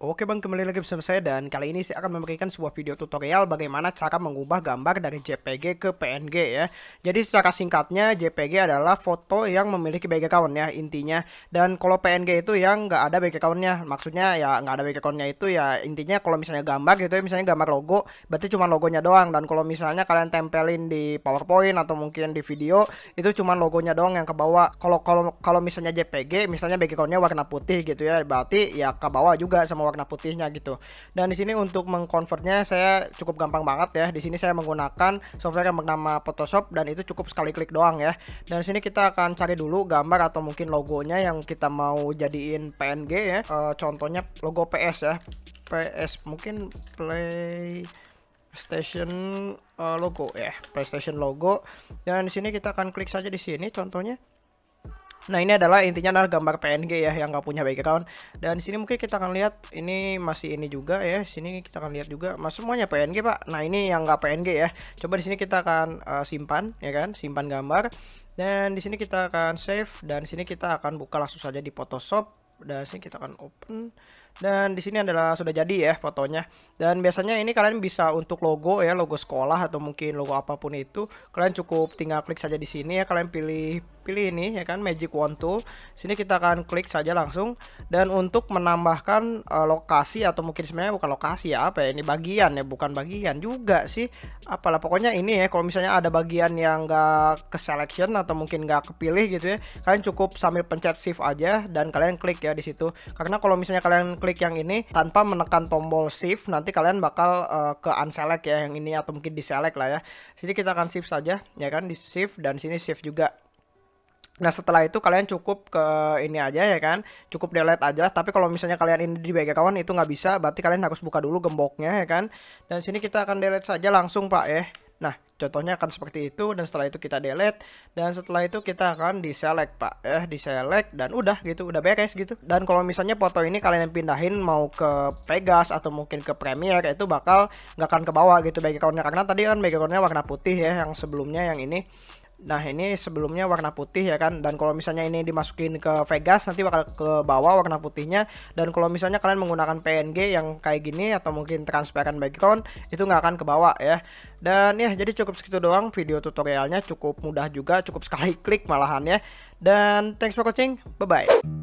Oke bang, kembali lagi bersama saya dan kali ini saya akan memberikan sebuah video tutorial bagaimana cara mengubah gambar dari JPG ke PNG ya. Jadi secara singkatnya JPG adalah foto yang memiliki background ya intinya. Dan kalau PNG itu yang nggak ada backgroundnya, maksudnya ya nggak ada backgroundnya itu ya intinya kalau misalnya gambar gitu ya, misalnya gambar logo, berarti cuma logonya doang. Dan kalau misalnya kalian tempelin di PowerPoint atau mungkin di video, itu cuma logonya doang yang kebawa. Kalau kalau kalau misalnya JPG, misalnya backgroundnya warna putih gitu ya, berarti ya kebawa juga sama warna putihnya gitu. Dan di sini untuk mengkonvertnya saya cukup gampang banget ya. Di sini saya menggunakan software yang bernama Photoshop dan itu cukup sekali klik doang ya. Dan di sini kita akan cari dulu gambar atau mungkin logonya yang kita mau jadiin PNG ya. E, contohnya logo PS ya. PS mungkin play station eh, logo ya, PlayStation logo. Dan di sini kita akan klik saja di sini contohnya. Nah ini adalah intinya adalah gambar PNG ya yang nggak punya background. Dan di sini mungkin kita akan lihat ini masih ini juga ya. Sini kita akan lihat juga, mas semuanya PNG pak. Nah ini yang nggak PNG ya. Coba di sini kita akan uh, simpan ya kan, simpan gambar. Dan di sini kita akan save dan di sini kita akan buka langsung saja di Photoshop. Dan sini kita akan open dan di sini adalah sudah jadi ya fotonya dan biasanya ini kalian bisa untuk logo ya logo sekolah atau mungkin logo apapun itu kalian cukup tinggal klik saja di sini ya kalian pilih pilih ini ya kan magic wand tool sini kita akan klik saja langsung dan untuk menambahkan uh, lokasi atau mungkin sebenarnya bukan lokasi ya apa ya ini bagian ya bukan bagian juga sih apalah pokoknya ini ya kalau misalnya ada bagian yang nggak ke selection atau mungkin nggak kepilih gitu ya kalian cukup sambil pencet shift aja dan kalian klik ya di situ karena kalau misalnya kalian klik yang ini tanpa menekan tombol shift nanti kalian bakal uh, ke unselect ya yang ini atau mungkin diselect lah ya sini kita akan shift saja ya kan di shift dan sini shift juga Nah setelah itu kalian cukup ke ini aja ya kan, cukup delete aja. Tapi kalau misalnya kalian ini di BG kawan itu nggak bisa, berarti kalian harus buka dulu gemboknya ya kan. Dan sini kita akan delete saja langsung pak ya. Nah contohnya akan seperti itu dan setelah itu kita delete dan setelah itu kita akan diselect pak eh diselect dan udah gitu udah beres gitu dan kalau misalnya foto ini kalian pindahin mau ke Pegas atau mungkin ke Premiere itu bakal nggak akan ke bawah gitu kawannya karena tadi kan kawannya warna putih ya yang sebelumnya yang ini Nah ini sebelumnya warna putih ya kan Dan kalau misalnya ini dimasukin ke Vegas Nanti bakal ke bawah warna putihnya Dan kalau misalnya kalian menggunakan PNG yang kayak gini Atau mungkin transparent background Itu nggak akan ke bawah ya Dan ya jadi cukup segitu doang video tutorialnya Cukup mudah juga cukup sekali klik malahan ya Dan thanks for watching Bye bye